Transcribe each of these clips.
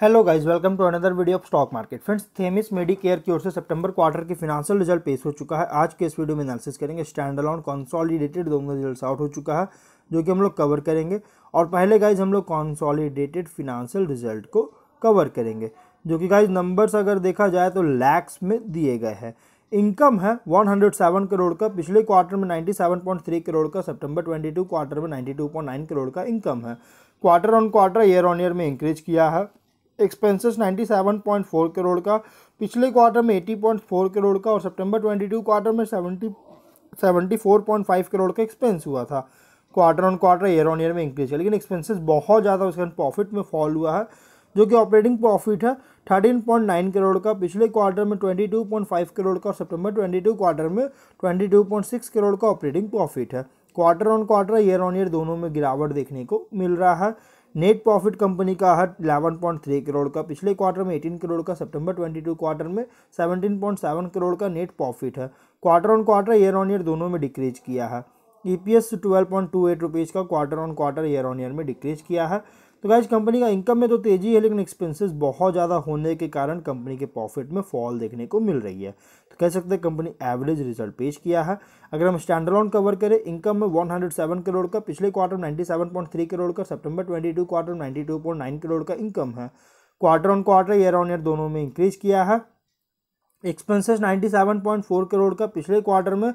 hello guys welcome to another video of stock market friends Themis Medicare की ओर से सितंबर क्वार्टर की फिनांशियल रिजल्ट पेश हो चुका है आज के इस वीडियो में एनालिसिस करेंगे स्टैंड अलाउंड कॉन्सॉलीडेटेड दोनों रिजल्ट आउट हो चुका है जो कि हम लोग कवर करेंगे और पहले गाइज हम लोग कॉन्सॉलीडेटेड फिनांशियल रिजल्ट को कवर करेंगे जो कि गाइज नंबर्स अगर देखा जाए तो लैक्स में दिए गए हैं इनकम है 107 करोड़ का पिछले क्वार्टर में 97.3 करोड़ का सितंबर 22 क्वार्टर में 92.9 करोड़ का इनकम है quarter on quarter year on year में इंक्रीज किया है एक्सपेंसेस 97.4 करोड़ का पिछले क्वार्टर में 80.4 करोड़ का और सितंबर 22 क्वार्टर में 70 74.5 करोड़ का एक्सपेंस हुआ था quarter on quarter year on year में इंक्रीज है लेकिन एक्सपेंसेस बहुत ज़्यादा उसके प्रॉफिट में फॉल हुआ है जो कि ऑपरेटिंग प्रॉफिट है 13.9 करोड़ का पिछले क्वार्टर में 22.5 करोड़ का और सितंबर 22 क्वार्टर में 22.6 करोड़ का ऑपरेटिंग प्रॉफिट है quarter on quarter year on year दोनों में गिरावट देखने को मिल रहा है नेट प्रॉफिट कंपनी का पॉइंट थ्री करोड़ का पिछले क्वार्टर में एटीन करोड़ का सितंबर टू क्वार्टर में पॉइंट सेवन करोड़ का नेट प्रॉफिट है quarter on quarter year on year दोनों में डिक्रीज किया है E P S twelve point two eight rupees का quarter on quarter year on year में डिक्रीज किया है तो गाइज कंपनी का इनकम में तो तेज़ी है लेकिन एक्सपेंसेस बहुत ज़्यादा होने के कारण कंपनी के प्रॉफिट में फॉल देखने को मिल रही है तो कह सकते हैं कंपनी एवरेज रिजल्ट पेश किया है अगर हम ऑन कवर करें इनकम में 107 करोड़ का पिछले क्वार्टर 97.3 करोड़ का सितंबर 22 क्वार्टर 92.9 करोड़ का इनकम है quarter on quarter year on year दोनों में इंक्रीज किया है एक्सपेंसेस 97.4 करोड़ का पिछले क्वार्टर में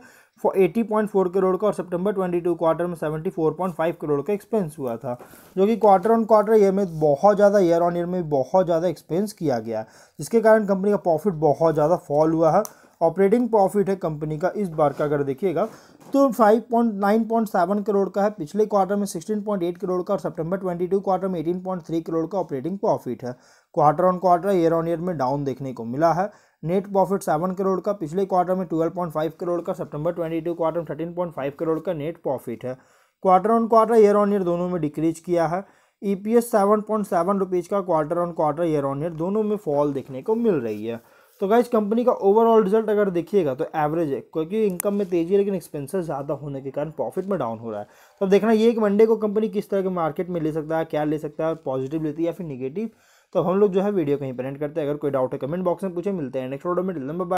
80.4 करोड़ का और सितंबर 22 क्वार्टर में 74.5 करोड़ का एक्सपेंस हुआ था जो कि क्वार्टर ऑन क्वार्टर ईयर में बहुत ज़्यादा ईयर ऑन ईयर में बहुत ज़्यादा एक्सपेंस किया गया जिसके कारण कंपनी का प्रॉफिट बहुत ज़्यादा फॉल हुआ है ऑपरेटिंग प्रॉफिट है कंपनी का इस बार का अगर देखिएगा तो five point nine point seven crore का है पिछले क्वार्टर में सिक्सटीन पॉइंट एट करोड़ का और सितंबर ट्वेंटी टू क्वार्टर में एटीन पॉइंट थ्री करोड़ का ऑपरेटिंग प्रॉफिट है quarter on quarter year on year में डाउन देखने को मिला है नेट प्रॉफिट सेवन करोड़ का पिछले क्वार्टर में ट्वेल्व पॉइंट फाइव करोड़ का सितंबर ट्वेंटी टू क्वार्टर में थर्टीन पॉइंट फाइव करोड़ का नेट प्रॉफिट है quarter on quarter year on year दोनों में डिक्रीज किया है E P S seven point seven rupees का quarter on quarter year on year दोनों में फॉल देखने को मिल रही है तो गाइज कंपनी का ओवरऑल रिजल्ट अगर देखिएगा तो एवरेज है क्योंकि इनकम में तेजी है लेकिन एक्सपेंसेस ज़्यादा होने के कारण प्रॉफिट में डाउन हो रहा है तो अब देखना ये कि मंडे को कंपनी किस तरह के मार्केट में ले सकता है क्या ले सकता है पॉजिटिव लेती है या फिर निगेटिव तो हम लोग जो है वीडियो कहीं पर करते हैं अगर कोई डाउट है कमेंट बॉक्स में पूछे मिलते हैं नेक्स्ट ऑर्डर में